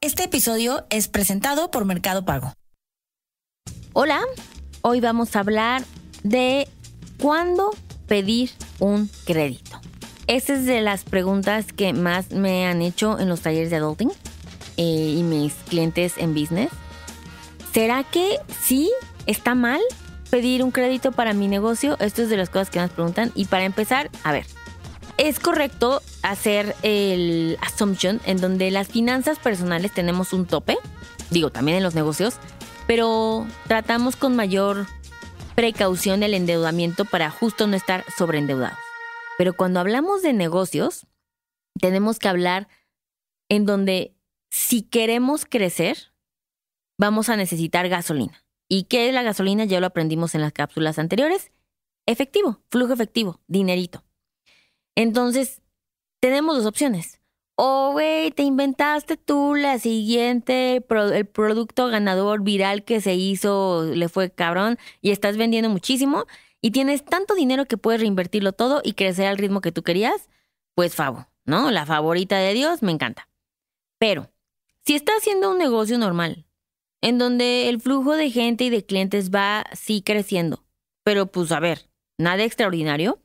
Este episodio es presentado por Mercado Pago. Hola, hoy vamos a hablar de cuándo pedir un crédito. Esa es de las preguntas que más me han hecho en los talleres de adulting eh, y mis clientes en business. ¿Será que sí está mal pedir un crédito para mi negocio? Esto es de las cosas que más preguntan. Y para empezar, a ver, es correcto hacer el assumption en donde las finanzas personales tenemos un tope, digo, también en los negocios, pero tratamos con mayor precaución el endeudamiento para justo no estar sobreendeudados. Pero cuando hablamos de negocios, tenemos que hablar en donde si queremos crecer, vamos a necesitar gasolina. ¿Y qué es la gasolina? Ya lo aprendimos en las cápsulas anteriores. Efectivo, flujo efectivo, dinerito. Entonces, tenemos dos opciones. O, güey, te inventaste tú la siguiente, el producto ganador viral que se hizo, le fue cabrón, y estás vendiendo muchísimo, y tienes tanto dinero que puedes reinvertirlo todo y crecer al ritmo que tú querías, pues favo, ¿no? La favorita de Dios, me encanta. Pero, si estás haciendo un negocio normal, en donde el flujo de gente y de clientes va sí creciendo, pero pues a ver, nada extraordinario,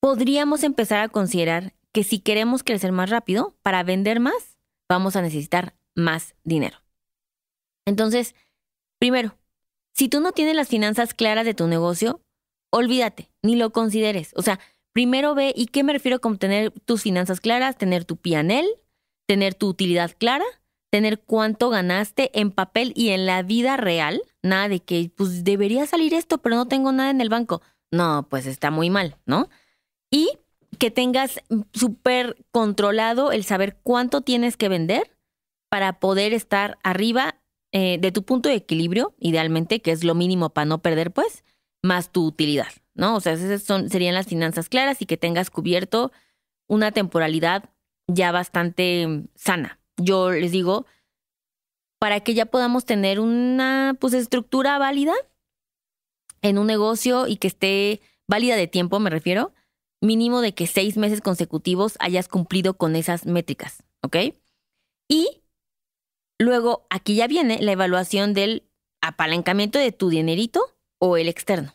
podríamos empezar a considerar que si queremos crecer más rápido, para vender más, vamos a necesitar más dinero. Entonces, primero, si tú no tienes las finanzas claras de tu negocio, olvídate, ni lo consideres. O sea, primero ve, ¿y qué me refiero con tener tus finanzas claras? Tener tu pianel, tener tu utilidad clara, tener cuánto ganaste en papel y en la vida real. Nada de que, pues debería salir esto, pero no tengo nada en el banco. No, pues está muy mal, ¿no? y que tengas súper controlado el saber cuánto tienes que vender para poder estar arriba eh, de tu punto de equilibrio, idealmente, que es lo mínimo para no perder, pues, más tu utilidad, ¿no? O sea, esas son, serían las finanzas claras y que tengas cubierto una temporalidad ya bastante sana. Yo les digo, para que ya podamos tener una pues, estructura válida en un negocio y que esté válida de tiempo, me refiero, mínimo de que seis meses consecutivos hayas cumplido con esas métricas, ¿ok? Y luego aquí ya viene la evaluación del apalancamiento de tu dinerito o el externo.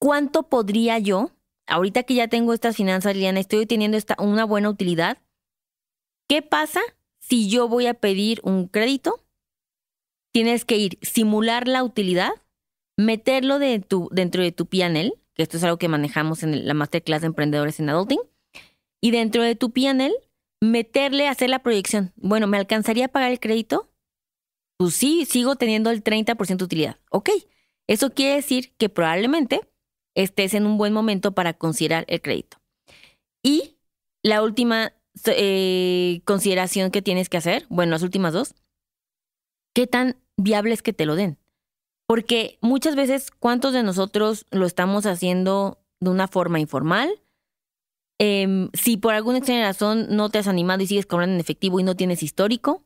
¿Cuánto podría yo, ahorita que ya tengo estas finanzas, Liliana, estoy teniendo esta, una buena utilidad? ¿Qué pasa si yo voy a pedir un crédito? Tienes que ir, simular la utilidad, meterlo de tu, dentro de tu panel esto es algo que manejamos en la masterclass de emprendedores en Adulting. Y dentro de tu PNL, meterle, hacer la proyección. Bueno, ¿me alcanzaría a pagar el crédito? Pues sí, sigo teniendo el 30% de utilidad. Ok, eso quiere decir que probablemente estés en un buen momento para considerar el crédito. Y la última eh, consideración que tienes que hacer, bueno, las últimas dos, ¿qué tan viable es que te lo den? Porque muchas veces, ¿cuántos de nosotros lo estamos haciendo de una forma informal? Em, si por alguna extraña razón no te has animado y sigues cobrando en efectivo y no tienes histórico.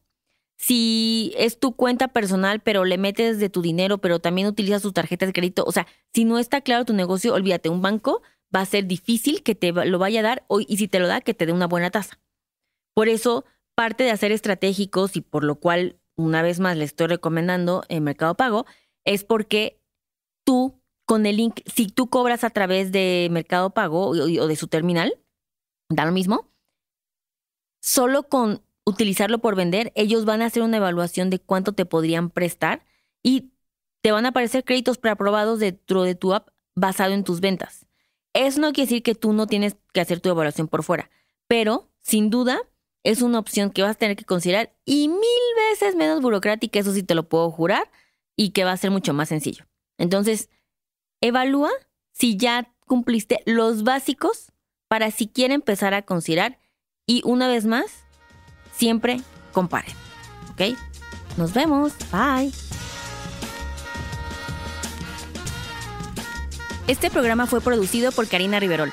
Si es tu cuenta personal, pero le metes de tu dinero, pero también utilizas tu tarjeta de crédito. O sea, si no está claro tu negocio, olvídate, un banco va a ser difícil que te lo vaya a dar hoy y si te lo da, que te dé una buena tasa. Por eso, parte de hacer estratégicos y por lo cual, una vez más, le estoy recomendando el Mercado Pago, es porque tú con el link, si tú cobras a través de Mercado Pago o, de su terminal, da lo mismo, solo con utilizarlo por vender, ellos van a hacer una evaluación de cuánto te podrían prestar y te van a aparecer créditos preaprobados dentro de tu app basado en tus ventas. Eso no quiere decir que tú no tienes que hacer tu evaluación por fuera, pero sin duda es una opción que vas a tener que considerar y mil veces menos burocrática, eso sí te lo puedo jurar, y que va a ser mucho más sencillo. Entonces, evalúa si ya cumpliste los básicos para si quiere empezar a considerar y una vez más, siempre compare ¿Ok? Nos vemos. Bye. Este programa fue producido por Karina Riverol.